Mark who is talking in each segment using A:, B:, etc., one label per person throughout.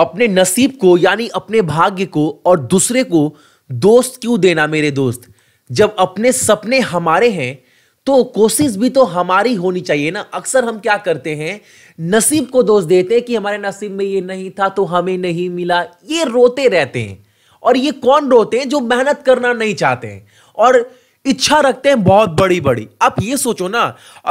A: अपने नसीब को यानी अपने भाग्य को और दूसरे को दोस्त क्यों देना मेरे दोस्त जब अपने सपने हमारे हैं तो कोशिश भी तो हमारी होनी चाहिए ना अक्सर हम क्या करते हैं नसीब को दोष देते हैं कि हमारे नसीब में ये नहीं था तो हमें नहीं मिला ये रोते रहते हैं और ये कौन रोते हैं जो मेहनत करना नहीं चाहते हैं और इच्छा रखते हैं बहुत बड़ी बड़ी आप ये सोचो ना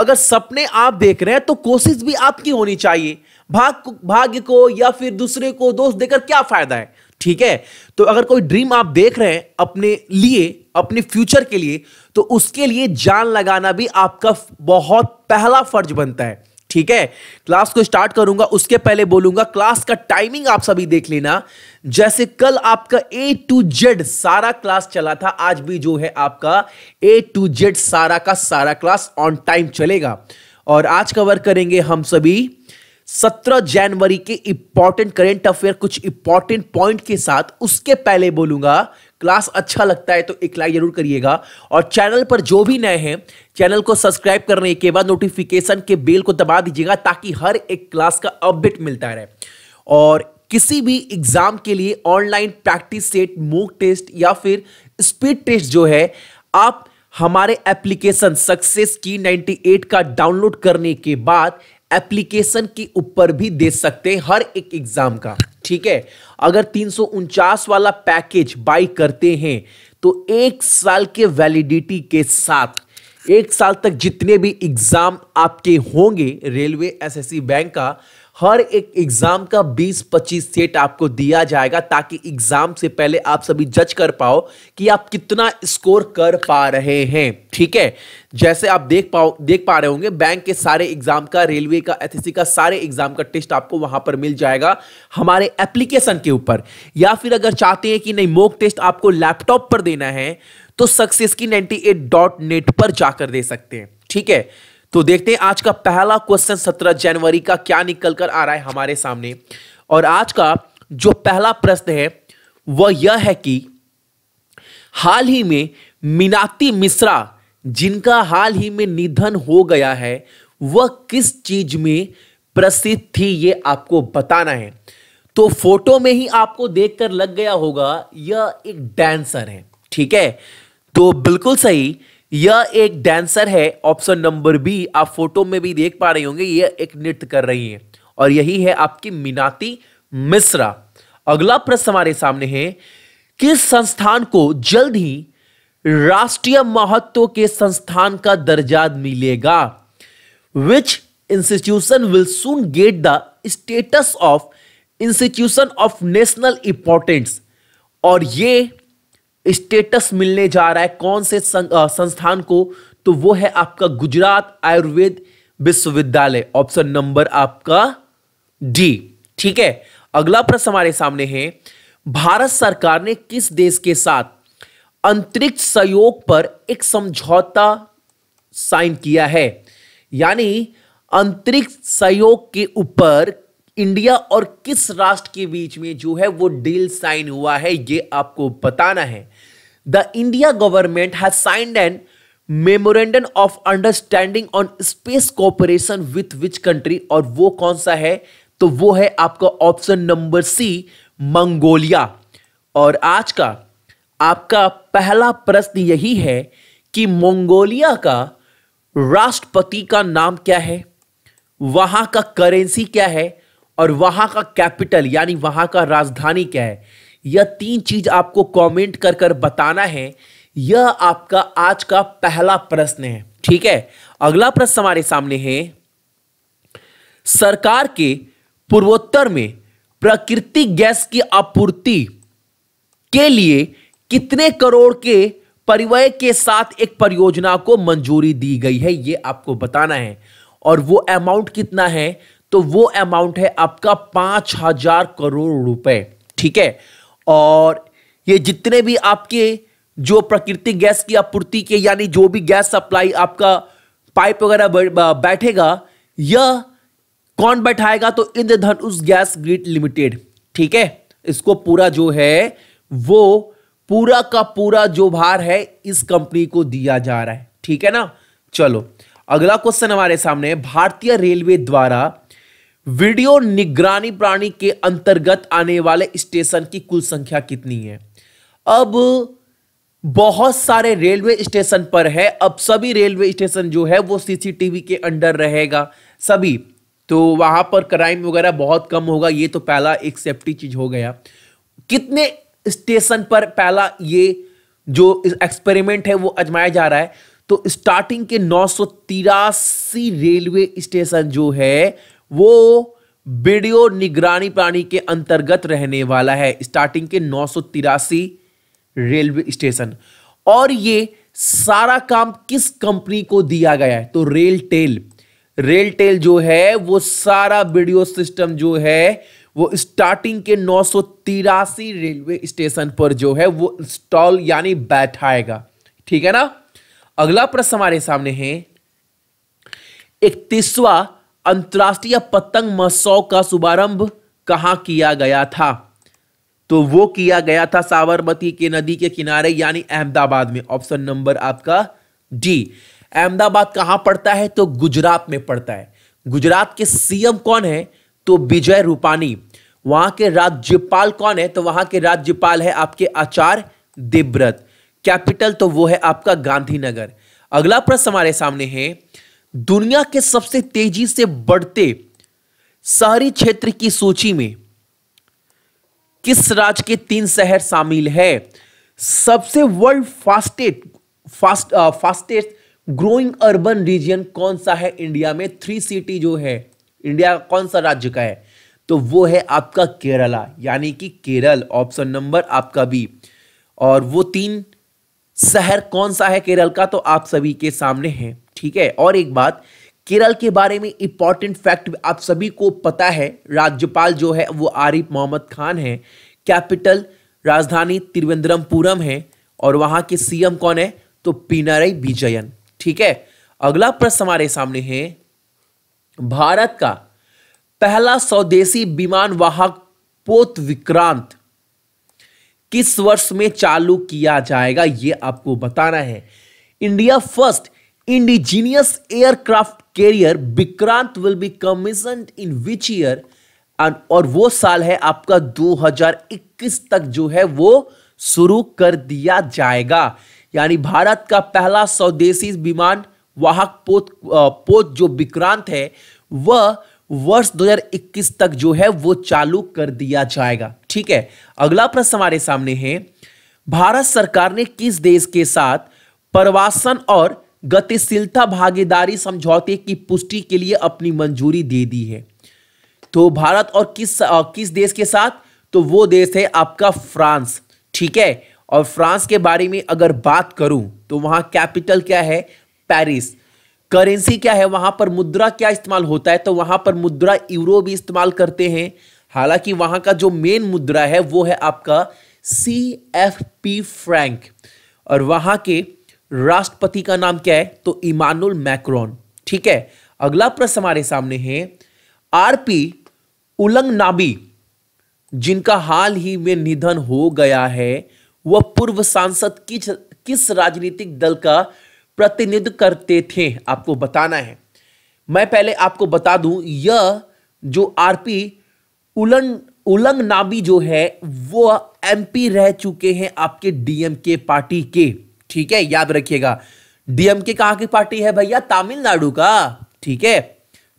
A: अगर सपने आप देख रहे हैं तो कोशिश भी आपकी होनी चाहिए भाग भाग्य को या फिर दूसरे को दोष देकर क्या फायदा है ठीक है तो अगर कोई ड्रीम आप देख रहे हैं अपने लिए अपने फ्यूचर के लिए तो उसके लिए जान लगाना भी आपका बहुत पहला फर्ज बनता है ठीक है क्लास को स्टार्ट करूंगा उसके पहले बोलूंगा क्लास का टाइमिंग आप सभी देख लेना जैसे कल आपका ए टू जेड सारा क्लास चला था आज भी जो है आपका ए टू जेड सारा का सारा क्लास ऑन टाइम चलेगा और आज कवर करेंगे हम सभी सत्रह जनवरी के इंपॉर्टेंट करेंट अफेयर कुछ इंपॉर्टेंट पॉइंट के साथ उसके पहले बोलूंगा क्लास अच्छा लगता है तो एक लाइक जरूर करिएगा और चैनल पर जो भी नए हैं चैनल को सब्सक्राइब करने के बाद नोटिफिकेशन के बेल को दबा दीजिएगा ताकि हर एक क्लास का अपडेट मिलता रहे और किसी भी एग्जाम के लिए online practice set mock test या फिर स्पीड टेस्ट जो है आप हमारे एप्लीकेशन सक्सेस की 98 का डाउनलोड करने के बाद एप्लीकेशन के ऊपर भी दे सकते हैं हर एक एग्जाम का ठीक है अगर तीन वाला पैकेज बाई करते हैं तो एक साल के वैलिडिटी के साथ एक साल तक जितने भी एग्जाम आपके होंगे रेलवे एसएससी बैंक का हर एक एग्जाम का 20-25 सेट आपको दिया जाएगा ताकि एग्जाम से पहले आप सभी जज कर पाओ कि आप कितना स्कोर कर पा रहे हैं ठीक है जैसे आप देख पाओ देख पा रहे होंगे बैंक के सारे एग्जाम का रेलवे का एस का सारे एग्जाम का टेस्ट आपको वहां पर मिल जाएगा हमारे एप्लीकेशन के ऊपर या फिर अगर चाहते हैं कि नहीं मोक टेस्ट आपको लैपटॉप पर देना है तो सक्सेस की नाइनटी पर जाकर दे सकते हैं ठीक है तो देखते हैं आज का पहला क्वेश्चन सत्रह जनवरी का क्या निकल कर आ रहा है हमारे सामने और आज का जो पहला प्रश्न है वह यह है कि हाल ही में मीनाती मिश्रा जिनका हाल ही में निधन हो गया है वह किस चीज में प्रसिद्ध थी ये आपको बताना है तो फोटो में ही आपको देखकर लग गया होगा यह एक डांसर है ठीक है तो बिल्कुल सही यह एक डांसर है ऑप्शन नंबर बी आप फोटो में भी देख पा रहे होंगे यह एक नृत्य कर रही है और यही है आपकी मीनाती मिश्रा अगला प्रश्न हमारे सामने है किस संस्थान को जल्द ही राष्ट्रीय महत्व के संस्थान का दर्जा मिलेगा which institution will soon get the status of institution of national importance और ये स्टेटस मिलने जा रहा है कौन से संस्थान को तो वो है आपका गुजरात आयुर्वेद विश्वविद्यालय ऑप्शन नंबर आपका डी ठीक है अगला प्रश्न हमारे सामने है भारत सरकार ने किस देश के साथ अंतरिक्ष सहयोग पर एक समझौता साइन किया है यानी अंतरिक्ष सहयोग के ऊपर इंडिया और किस राष्ट्र के बीच में जो है वो डील साइन हुआ है ये आपको बताना है the India government has signed an memorandum of understanding on space cooperation with which country और वो कौन सा है तो वो है आपका ऑप्शन नंबर सी मंगोलिया और आज का आपका पहला प्रश्न यही है कि मंगोलिया का राष्ट्रपति का नाम क्या है वहां का करेंसी क्या है और वहां का कैपिटल यानी वहां का राजधानी क्या है यह तीन चीज आपको कमेंट कर कर बताना है यह आपका आज का पहला प्रश्न है ठीक है अगला प्रश्न हमारे सामने है सरकार के पूर्वोत्तर में प्राकृतिक गैस की आपूर्ति के लिए कितने करोड़ के परिवय के साथ एक परियोजना को मंजूरी दी गई है यह आपको बताना है और वो अमाउंट कितना है तो वो अमाउंट है आपका पांच हजार करोड़ रुपए ठीक है और ये जितने भी आपके जो प्राकृतिक गैस की आपूर्ति के यानी जो भी गैस सप्लाई आपका पाइप वगैरह बैठेगा यह कौन बैठाएगा तो इंद्रधनुष गैस ग्रिड लिमिटेड ठीक है इसको पूरा जो है वो पूरा का पूरा जो भार है इस कंपनी को दिया जा रहा है ठीक है ना चलो अगला क्वेश्चन हमारे सामने भारतीय रेलवे द्वारा वीडियो निगरानी प्राणी के अंतर्गत आने वाले स्टेशन की कुल संख्या कितनी है अब बहुत सारे रेलवे स्टेशन पर है अब सभी रेलवे स्टेशन जो है वो सीसीटीवी के अंडर रहेगा सभी तो वहां पर क्राइम वगैरह बहुत कम होगा ये तो पहला एक सेफ्टी चीज हो गया कितने स्टेशन पर पहला ये जो एक्सपेरिमेंट है वो अजमाया जा रहा है तो स्टार्टिंग के नौ रेलवे स्टेशन जो है वो वीडियो निगरानी प्राणी के अंतर्गत रहने वाला है स्टार्टिंग के नौ रेलवे स्टेशन और ये सारा काम किस कंपनी को दिया गया है तो रेल टेल रेल टेल जो है वो सारा वीडियो सिस्टम जो है वो स्टार्टिंग के नौ रेलवे स्टेशन पर जो है वो इंस्टॉल यानी बैठाएगा ठीक है ना अगला प्रश्न हमारे सामने है इकतीसवा अंतर्राष्ट्रीय पतंग महोत्सव का शुभारंभ कहाँ किया गया था तो वो किया गया था साबरमती के नदी के किनारे यानी अहमदाबाद में ऑप्शन नंबर आपका डी अहमदाबाद कहां पड़ता है तो गुजरात में पड़ता है गुजरात के सीएम कौन है तो विजय रूपानी वहां के राज्यपाल कौन है तो वहां के राज्यपाल है आपके आचार्य देवव्रत कैपिटल तो वो है आपका गांधीनगर अगला प्रश्न हमारे सामने है दुनिया के सबसे तेजी से बढ़ते सारी क्षेत्र की सूची में किस राज्य के तीन शहर शामिल है सबसे world fastest fast fastest growing urban region कौन सा है इंडिया में थ्री सिटी जो है इंडिया कौन सा राज्य का है तो वो है आपका केरला यानी कि केरल ऑप्शन नंबर आपका बी और वो तीन शहर कौन सा है केरल का तो आप सभी के सामने है ठीक है और एक बात केरल के बारे में इंपॉर्टेंट फैक्ट आप सभी को पता है राज्यपाल जो है वो आरिफ मोहम्मद खान है कैपिटल राजधानी त्रिवेंद्रमपुरम है और वहां के सीएम कौन है तो पिनाराई विजयन ठीक है अगला प्रश्न हमारे सामने है भारत का पहला स्वदेशी विमान वाहक पोत विक्रांत किस वर्ष में चालू किया जाएगा यह आपको बताना है India first indigenous aircraft carrier Vikrant will be commission in which year और वो साल है आपका 2021 तक जो है वो शुरू कर दिया जाएगा यानी भारत का पहला स्वदेशी विमान वाहक पोत पोत जो विक्रांत है वह वर्ष 2021 तक जो है वो चालू कर दिया जाएगा ठीक है अगला प्रश्न हमारे सामने है भारत सरकार ने किस देश के साथ प्रवासन और गतिशीलता भागीदारी समझौते की पुष्टि के लिए अपनी मंजूरी दे दी है तो भारत और किस आ, किस देश के साथ तो वो देश है आपका फ्रांस ठीक है और फ्रांस के बारे में अगर बात करूं तो वहां कैपिटल क्या है पेरिस करेंसी क्या है वहां पर मुद्रा क्या इस्तेमाल होता है तो वहां पर मुद्रा यूरो भी इस्तेमाल करते हैं हालांकि वहां का जो मेन मुद्रा है वो है आपका सी एफ पी फ्रैंक और वहां के राष्ट्रपति का नाम क्या है तो इमानुल मैक्रोन ठीक है अगला प्रश्न हमारे सामने है आरपी उलंग नाबी जिनका हाल ही में निधन हो गया है वह पूर्व सांसद किस किस राजनीतिक दल का प्रतिनिधित्व करते थे आपको बताना है मैं पहले आपको बता दूं यह जो आरपी उलंग उलंग नाबी जो है वो एमपी रह चुके हैं आपके डीएमके पार्टी के ठीक है याद रखिएगा डीएमके कहा की पार्टी है भैया तमिलनाडु का ठीक है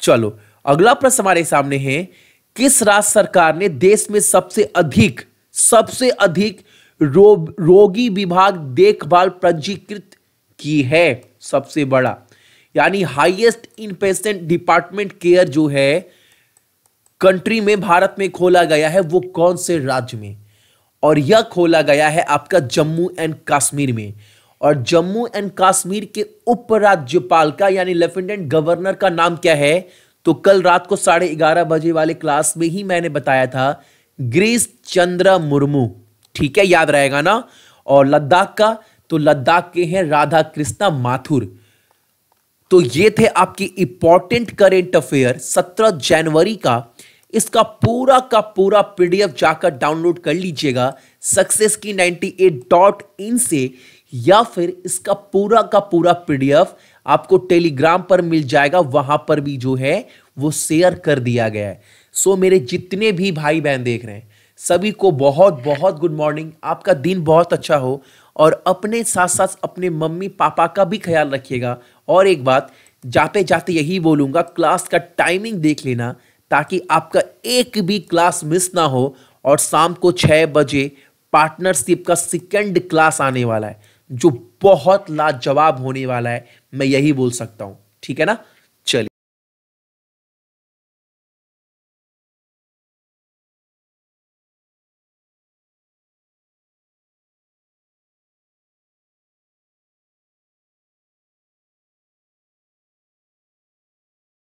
A: चलो अगला प्रश्न हमारे सामने है किस राज्य सरकार ने देश में सबसे अधिक सबसे अधिक रो, रोगी विभाग देखभाल पंजीकृत की है सबसे बड़ा यानी हाईएस्ट पेशेंट डिपार्टमेंट केयर जो है कंट्री में भारत में खोला गया है वो कौन से राज्य में और यह खोला गया है आपका जम्मू एंड कश्मीर में और जम्मू एंड कश्मीर के उपराज्यपाल का यानी लेफ्टिनेंट गवर्नर का नाम क्या है तो कल रात को साढ़े ग्यारह बजे वाले क्लास में ही मैंने बताया था ग्रीस चंद्र मुर्मू ठीक है याद रहेगा ना और लद्दाख का तो लद्दाख के हैं राधा कृष्णा माथुर तो ये थे आपके इंपॉर्टेंट करेंट अफेयर 17 जनवरी का इसका पूरा का पूरा पीडीएफ जाकर डाउनलोड कर लीजिएगा सक्सेस की एट डॉट इन से या फिर इसका पूरा का पूरा पीडीएफ आपको टेलीग्राम पर मिल जाएगा वहां पर भी जो है वो शेयर कर दिया गया है सो मेरे जितने भी भाई बहन देख रहे हैं सभी को बहुत बहुत गुड मॉर्निंग आपका दिन बहुत अच्छा हो और अपने साथ साथ अपने मम्मी पापा का भी ख्याल रखिएगा और एक बात जाते जाते यही बोलूँगा क्लास का टाइमिंग देख लेना ताकि आपका एक भी क्लास मिस ना हो और शाम को छः बजे पार्टनरशिप का सेकेंड क्लास आने वाला है जो बहुत लाजवाब होने वाला है मैं यही बोल सकता हूं ठीक है ना